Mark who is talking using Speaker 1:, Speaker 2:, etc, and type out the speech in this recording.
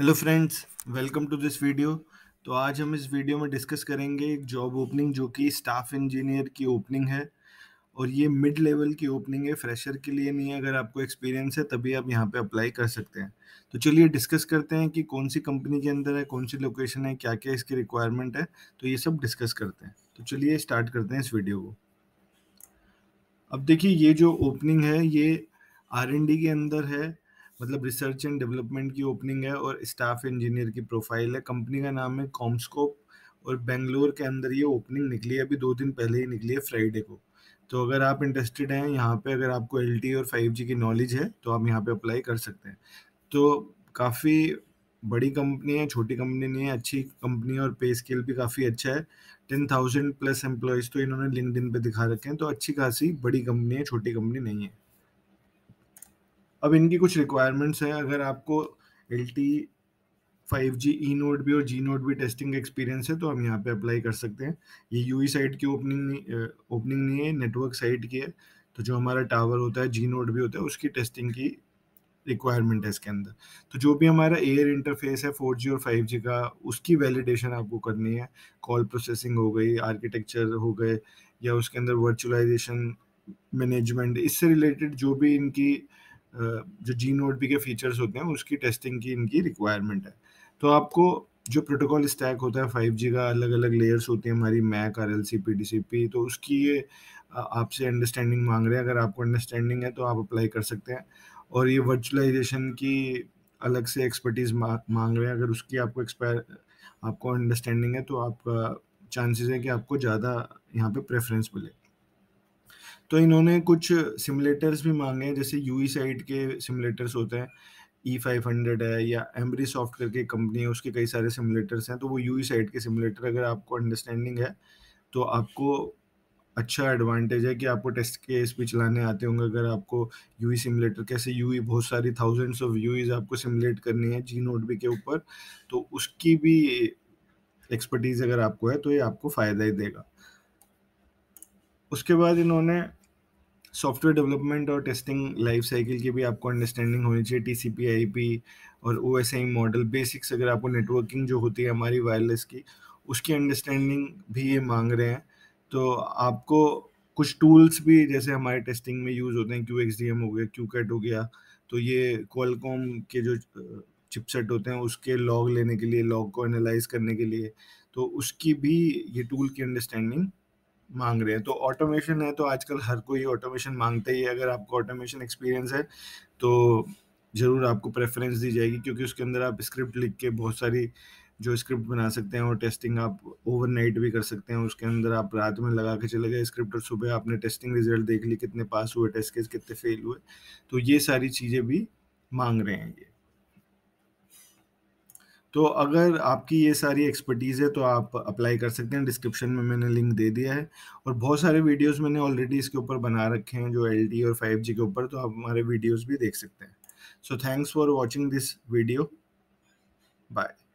Speaker 1: hello friends welcome to this video तो आज हम इस वीडियो में डिस्कस करेंगे एक जॉब ओपनिंग जो कि स्टाफ इंजीनियर की ओपनिंग है और ये मिड लेवल की ओपनिंग है फ्रेशर के लिए नहीं है अगर आपको एक्सपीरियंस है तभी आप यहाँ पे अप्लाई कर सकते हैं तो चलिए डिस्कस करते हैं कि कौन सी कंपनी के अंदर है कौन सी लोकेशन है क्या क्या इसकी रिक्वायरमेंट है तो ये सब डिस्कस करते हैं तो चलिए स्टार्ट करते हैं इस वीडियो को अब देखिए ये जो ओपनिंग है ये आर के अंदर है मतलब रिसर्च एंड डेवलपमेंट की ओपनिंग है और स्टाफ इंजीनियर की प्रोफाइल है कंपनी का नाम है कॉम्सकोप और बेंगलोर के अंदर ये ओपनिंग निकली है अभी दो दिन पहले ही निकली है फ्राइडे को तो अगर आप इंटरेस्टेड हैं यहाँ पे अगर आपको एल और फाइव की नॉलेज है तो आप यहाँ पर अप्लाई कर सकते हैं तो काफ़ी बड़ी कंपनी है छोटी कंपनी नहीं है अच्छी कंपनी और पे स्केल भी काफ़ी अच्छा है टेन थाउजेंड प्लस एम्प्लॉयज़ तो इन्होंने लिंकड पे दिखा रखे हैं तो अच्छी खासी बड़ी कंपनी है छोटी कंपनी नहीं है अब इनकी कुछ रिक्वायरमेंट्स हैं अगर आपको L T five G E node भी और जी नोट भी टेस्टिंग एक्सपीरियंस है तो हम यहाँ पे अप्लाई कर सकते हैं ये यू ई साइट की ओपनिंग ओपनिंग नहीं है नेटवर्क साइट की है तो जो हमारा टावर होता है जी नोट भी होता है उसकी टेस्टिंग की रिक्वायरमेंट है इसके अंदर तो जो भी हमारा एयर इंटरफेस है फोर और फाइव का उसकी वैलिडेशन आपको करनी है कॉल प्रोसेसिंग हो गई आर्किटेक्चर हो गए या उसके अंदर वर्चुअलाइजेशन मैनेजमेंट इससे रिलेटेड जो भी इनकी जो जी नोट बी के फीचर्स होते हैं उसकी टेस्टिंग की इनकी रिक्वायरमेंट है तो आपको जो प्रोटोकॉल स्टैक होता है फाइव जी का अलग अलग लेयर्स होती हैं हमारी MAC R L C P D C P तो उसकी ये आपसे अंडरस्टैंडिंग मांग रहे हैं अगर आपको अंडरस्टैंडिंग है तो आप अप्लाई कर सकते हैं और ये वर्चुअलाइजेशन की अलग से एक्सपर्टीज मांग रहे हैं अगर उसकी आपको एक्सपायर आपको अंडरस्टैंडिंग है तो आपका चांसेस है कि आपको ज़्यादा यहाँ पे प्रेफरेंस मिले तो इन्होंने कुछ सिमुलेटर्स भी मांगे हैं जैसे यू साइड e के सिमुलेटर्स होते हैं ई फाइव हंड्रेड है या एमरी सॉफ्ट करके कंपनी है उसके कई सारे सिमुलेटर्स हैं तो वो यू साइड e के सिमुलेटर अगर आपको अंडरस्टैंडिंग है तो आपको अच्छा एडवांटेज है कि आपको टेस्ट केस भी चलाने आते होंगे अगर आपको यू ई सिमुलेटर कैसे यू ई e, बहुत सारी थाउजेंड्स ऑफ यू आपको सिमुलेट करनी है जी नोट बी के ऊपर तो उसकी भी एक्सपर्टीज़ अगर आपको है तो ये आपको फ़ायदा ही देगा उसके बाद इन्होंने सॉफ्टवेयर डेवलपमेंट और टेस्टिंग लाइफ साइकिल की भी आपको अंडरस्टैंडिंग होनी चाहिए T C P I P और O S I model basics अगर आपको नेटवर्किंग जो होती है हमारी वायरलेस की उसकी अंडरस्टैंडिंग भी ये मांग रहे हैं तो आपको कुछ टूल्स भी जैसे हमारे टेस्टिंग में यूज़ होते हैं क्यू एक्स डी एम हो गया क्यू कैट हो गया तो ये क्वालकॉम के जो चिपसेट होते हैं उसके लॉग लेने के लिए लॉग को एनालाइज करने के लिए तो उसकी भी ये टूल की अंडरस्टैंडिंग मांग रहे हैं तो ऑटोमेशन है तो आजकल हर कोई ऑटोमेशन मांगता ही है अगर आपको ऑटोमेशन एक्सपीरियंस है तो ज़रूर आपको प्रेफरेंस दी जाएगी क्योंकि उसके अंदर आप स्क्रिप्ट लिख के बहुत सारी जो स्क्रिप्ट बना सकते हैं और टेस्टिंग आप ओवरनाइट भी कर सकते हैं उसके अंदर आप रात में लगा के चले गए स्क्रिप्ट और सुबह आपने टेस्टिंग रिजल्ट देख ली कितने पास हुए टेस्ट केस कितने फेल हुए तो ये सारी चीज़ें भी मांग रहे हैं ये तो अगर आपकी ये सारी एक्सपर्टीज़ है तो आप अप्लाई कर सकते हैं डिस्क्रिप्शन में मैंने लिंक दे दिया है और बहुत सारे वीडियोस मैंने ऑलरेडी इसके ऊपर बना रखे हैं जो एल और फाइव के ऊपर तो आप हमारे वीडियोज़ भी देख सकते हैं so thanks for watching this video bye